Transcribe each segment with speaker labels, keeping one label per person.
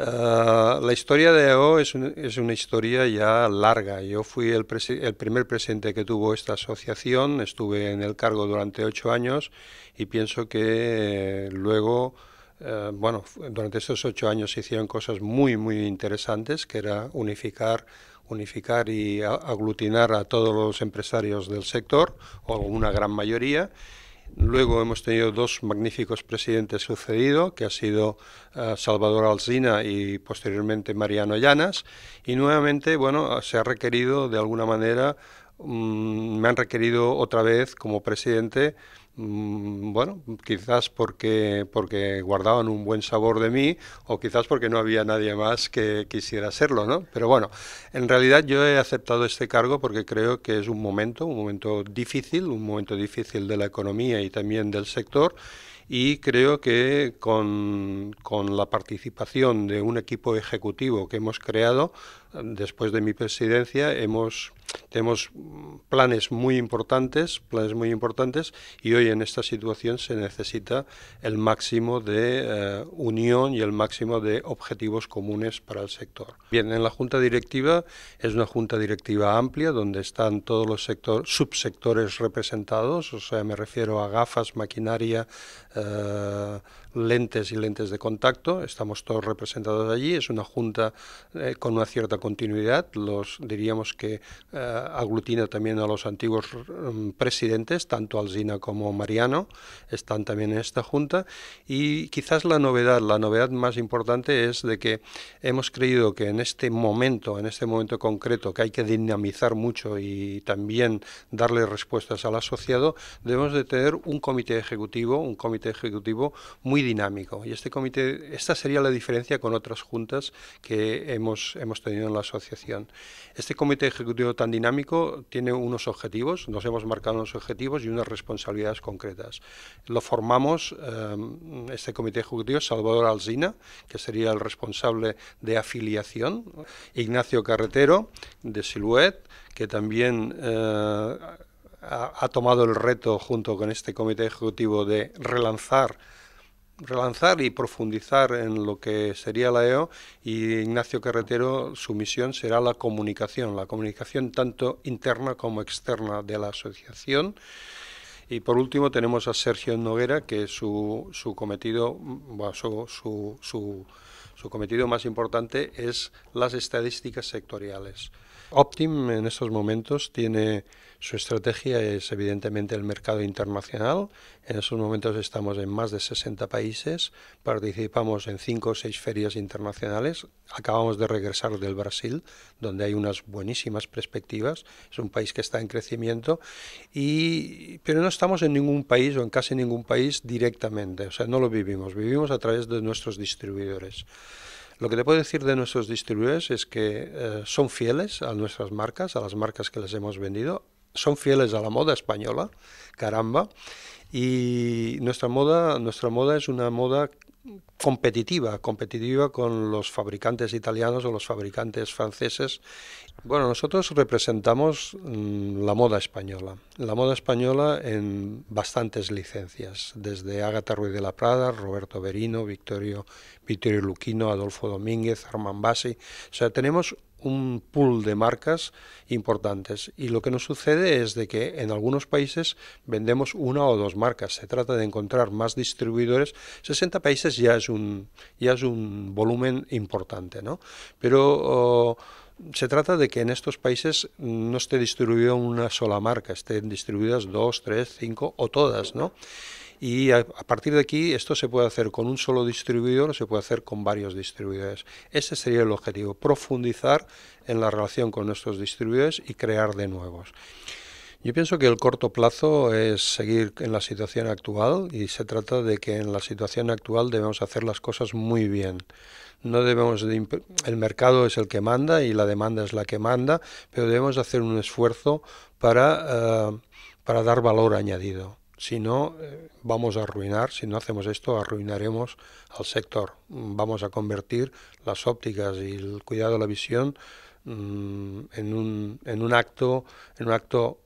Speaker 1: Ah, la historia de EO es, una historia ya larga. Yo fui el, primer presidente que tuvo esta asociación, estuve en el cargo durante ocho años y pienso que eh, luego, eh, bueno, durante esos ocho años se hicieron cosas muy, muy interesantes, que era unificar unificar y aglutinar a todos los empresarios del sector, o una gran mayoría, Luego hemos tenido dos magníficos presidentes sucedidos, que ha sido eh, Salvador Alsina y posteriormente Mariano Llanas. Y nuevamente, bueno, se ha requerido de alguna manera Mm, me han requerido otra vez como presidente, mm, bueno, quizás porque, porque guardaban un buen sabor de mí o quizás porque no había nadie más que quisiera serlo, ¿no? Pero bueno, en realidad yo he aceptado este cargo porque creo que es un momento, un momento difícil, un momento difícil de la economía y también del sector y creo que con, con, la participación de un equipo ejecutivo que hemos creado después de mi presidencia hemos tenemos planes muy importantes, planes muy importantes, y hoy en esta situación se necesita el máximo de eh, unión y el máximo de objetivos comunes para el sector. Bien, en la junta directiva es una junta directiva amplia donde están todos los sectores subsectores representados, o sea, me refiero a gafas, maquinaria, eh, lentes y lentes de contacto, estamos todos representados allí, es una junta eh, con una cierta continuidad, los diríamos que eh, aglutina también a los antiguos mm, presidentes, tanto alzina como Mariano, están también en esta junta. Y quizás la novedad, la novedad más importante es de que hemos creído que en este momento, en este momento concreto, que hay que dinamizar mucho y también darle respuestas al asociado, debemos de tener un comité ejecutivo, un comité ejecutivo muy dinámico. Y este comité, esta sería la diferencia con otras juntas que hemos, hemos tenido en la asociación. Este comité ejecutivo dinámico tiene unos objetivos, nos hemos marcado unos objetivos y unas responsabilidades concretas. Lo formamos, eh, este comité ejecutivo, Salvador Alzina, que sería el responsable de afiliación, Ignacio Carretero, de Silhouette, que también... Eh, ha tomado el reto junto con este comité ejecutivo de relanzar relanzar y profundizar en lo que sería la EO y Ignacio Carretero, su misión será la comunicación, la comunicación tanto interna como externa de la asociación. Y por último tenemos a Sergio Noguera, que su, cometido, su, cometido más importante es las estadísticas sectoriales. Optim en estos momentos tiene su estrategia es evidentemente el mercado internacional. En estos momentos estamos en más de 60 países, participamos en 5 o 6 ferias internacionales. Acabamos de regresar del Brasil, donde hay unas buenísimas perspectivas. Es un país que está en crecimiento, y, pero no estamos en ningún país o en casi ningún país directamente. O sea, no lo vivimos, vivimos a través de nuestros distribuidores. Lo que te puedo decir de nuestros distribuidores es que eh, son fieles a nuestras marcas, a las marcas que les hemos vendido, son fieles a la moda española, caramba, y nuestra moda, nuestra moda es una moda competitiva, competitiva con los fabricantes italianos o los fabricantes franceses. Bueno, nosotros representamos mm, la moda española, la moda española en bastantes licencias, desde Ágata Ruiz de la Prada, Roberto Verino, Victorio, Victorio Luquino, Adolfo Domínguez, Armand Bassi. o sea, tenemos un pool de marcas importantes. Y lo que nos sucede es de que en algunos países vendemos una o dos marcas. Se trata de encontrar más distribuidores. 60 países ya es un, ya es un volumen importante, ¿no? Pero... se trata de que en estos países no esté distribuida una sola marca, estén distribuidas dos, tres, cinco o todas, ¿no? y a, partir de aquí esto se puede hacer con un solo distribuidor o se puede hacer con varios distribuidores. Ese sería el objetivo, profundizar en la relación con nuestros distribuidores y crear de nuevos. Yo pienso que el corto plazo es seguir en la situación actual y se trata de que en la situación actual debemos hacer las cosas muy bien. No debemos el mercado es el que manda y la demanda es la que manda, pero debemos hacer un esfuerzo para, eh, para dar valor añadido. Si no, eh, vamos a arruinar, si no hacemos esto, arruinaremos al sector. Mm, vamos a convertir las ópticas y el cuidado de la visión mm, en, un, en, un acto, en un acto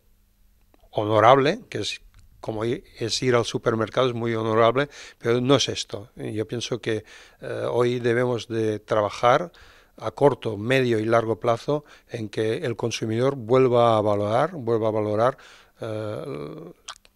Speaker 1: honorable, que es como es ir al supermercado, es muy honorable, pero no es esto. Yo pienso que eh, hoy debemos de trabajar a corto, medio y largo plazo en que el consumidor vuelva a valorar, vuelva a valorar eh,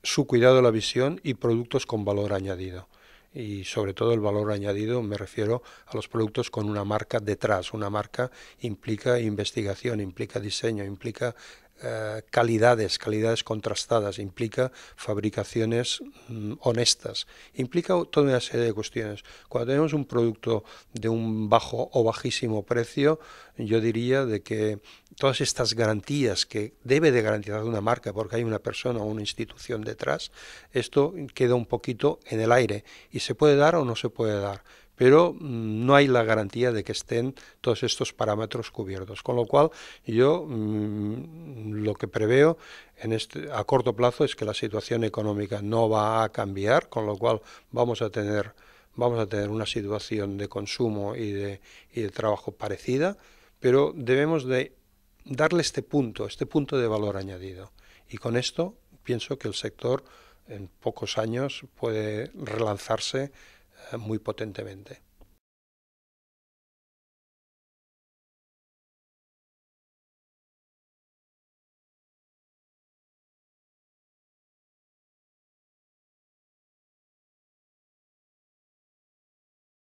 Speaker 1: su cuidado de la visión y productos con valor añadido. Y sobre todo el valor añadido me refiero a los productos con una marca detrás. Una marca implica investigación, implica diseño, implica eh, calidades, calidades contrastadas, implica fabricaciones mm, honestas, implica toda una serie de cuestiones. Cuando tenemos un producto de un bajo o bajísimo precio, yo diría de que todas estas garantías que debe de garantizar una marca porque hay una persona o una institución detrás, esto queda un poquito en el aire y se puede dar o no se puede dar pero mm, no hay la garantía de que estén todos estos parámetros cubiertos. Con lo cual, yo mm, lo que preveo este, a corto plazo es que la situación económica no va a cambiar, con lo cual vamos a tener, vamos a tener una situación de consumo y de, y de trabajo parecida, pero debemos de darle este punto, este punto de valor añadido. Y con esto pienso que el sector en pocos años puede relanzarse muy potentemente.